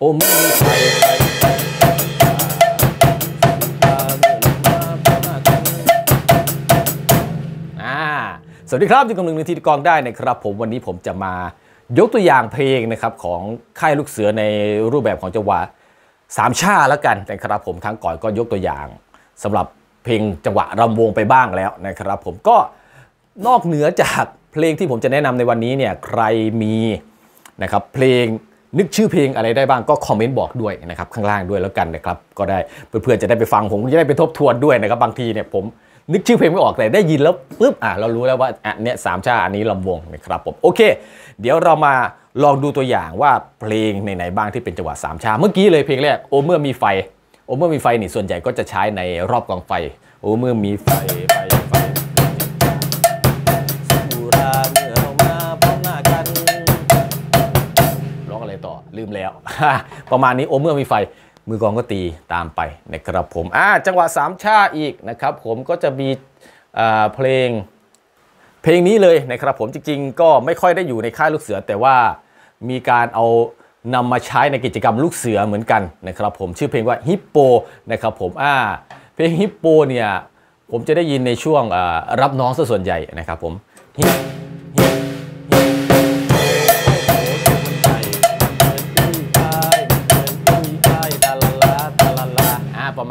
โอมมีครสวัสดีครับอยู่กับหนึ่งนาทีกองได้นะครับ ผมวันนี้ผมจะมายกตัวอย่างเพลงนะครับของค่ายลูกเสือในรูปแบบของจังหวะสามชาแล้วกันนะครับผมทั้งก่อนก็ยกตัวอย่าง สำหรับเพลงจังหวะรำวงไปบ้างแล้วนะครับ ผมก็นอกเหนือจากเพลงที่ผมจะแนะนำในวันนี้เนี่ยใครมีนะครับเพลงนึกชื่อเพลงอะไรได้บ้างก็คอมเมนต์บอกด้วยนะครับ ข้างล่างด้วยแล้วกันนะครับก็ได้เพื่อนๆจะได้ไปฟังผมจะได้ไปทบทวนด้วยนะครับบางทีเนี่ยผมนึกชื่อเพลงไม่ออกแต่ได้ยินแล้วปุ๊บอ่ะเรารู้แล้วว่าอันเนี้ยสามชาอันนี้ลำวงนะครับผมโอเค เดี๋ยวเรามาลองดูตัวอย่างว่าเพลงไหนๆบ้างที่เป็นจังหวะสามชาเมื่อกี้เลยเพลงแรกโอเมื่อมีไฟ โอเมื่อมีไฟนี่ส่วนใหญ่ก็จะใช้ในรอบกองไฟ โอเมื่อมีไฟอะไรต่อลืมแล้ว ประมาณนี้โอเมื่อมีไฟมือกองก็ตีตามไปนะครับผมอ่าจังหวะสามชาอีกนะครับผมก็จะมีเพลงเพลงนี้เลยนะครับผมจริงๆ ก็ไม่ค่อยได้อยู่ในค่ายลูกเสือแต่ว่ามีการเอานำมาใช้ในกิจกรรมลูกเสือเหมือนกันนะครับผมชื่อเพลงว่าฮิปโปนะครับผมอ่าเพลงฮิปโปเนี่ยผมจะได้ยินในช่วงรับน้องซะส่วนใหญ่นะครับผมฮิปฮิป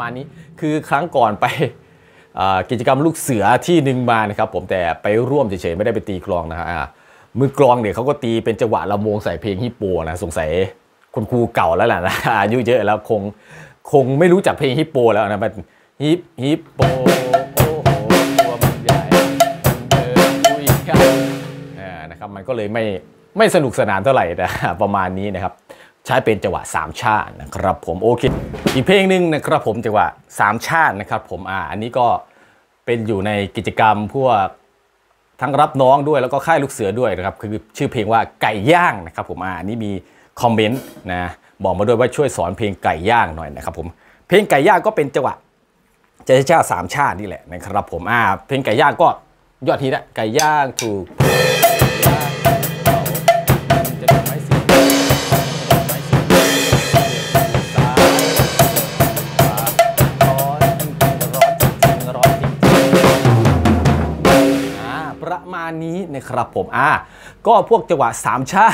มาณนี้คือครั้งก่อนไปกิจกรรมลูกเสือที่หนึ่งมานะครับ ผมแต่ไปร่วมเฉยๆ ไม่ได้ไปตีกลองนะฮะมือกลองเนี่ยเขาก็ตีเป็นจังหวะละโมงใส่เพลงฮิปโปนะสงสัยคุณครูเก่าแล้วแหละนะอายุเยอะ แล้วคงคงไม่รู้จักเพลงฮิปโปแล้วนะมันฮิปฮิปโปนะครับมันก็เลยไม่ไม่สนุกสนานเท่าไหร่นะประมาณนี้นะครับใช้เป็นจังหวะ 3 ชาตินะครับ ผมโอเคอีกเพลงหนึ่งนะครับผมจังหวะ3 ชาตินะครับ ผมอ่าอันนี้ก็เป็นอยู่ในกิจกรรมพวกทั้งรับน้องด้วยแล้วก็ค่ายลูกเสือด้วยนะครับคือชื่อเพลงว่าไก่ย่างนะครับ ผมอ่านี่มีคอมเมนต์นะบอกมาด้วยว่าช่วยสอน เพลงไก่ย่างหน่อยนะครับผมเพลงไก่ย่างก็เป็นจังหวะจะชาติสามชาตินี่แหละนะครับผมอ่าเพลงไก่ย่างก็ยอดฮิตนะไก่ย่างถูกนะครับผม อ่า ก็พวกจังหวะสามชา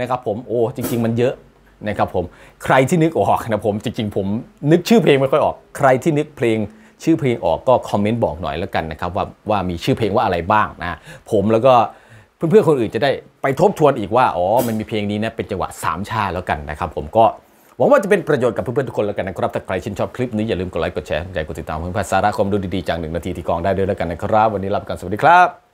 นะครับผม โอ้จริง ๆ มันเยอะ นะครับผม ใครที่นึกออกนะผมจริงๆผมนึกชื่อเพลงไม่ค่อยออก ใครที่นึกเพลงชื่อเพลงออกก็คอมเมนต์บอกหน่อยแล้วกันนะครับว่าว่ามีชื่อเพลงว่าอะไรบ้างนะ ผมแล้วก็เพื่อนๆคนอื่นจะได้ไปทบทวนอีกว่าอ๋อมันมีเพลงนี้นะเป็นจังหวะสามชาแล้วกันนะครับผมก็หวังว่าจะเป็นประโยชน์กับเพื่อนๆทุกคนแล้วกันนะครับถ้าใครชื่นชอบคลิปนี้อย่าลืมกดไลค์กดแชร์ใจกดติดตามเพื่อนๆสาระความรู้ดีๆจากหนึ่งนาทีที่กองได้ด้วยแล้วกันนะครับ วันนี้ลาไปก่อนสวัสดีครับ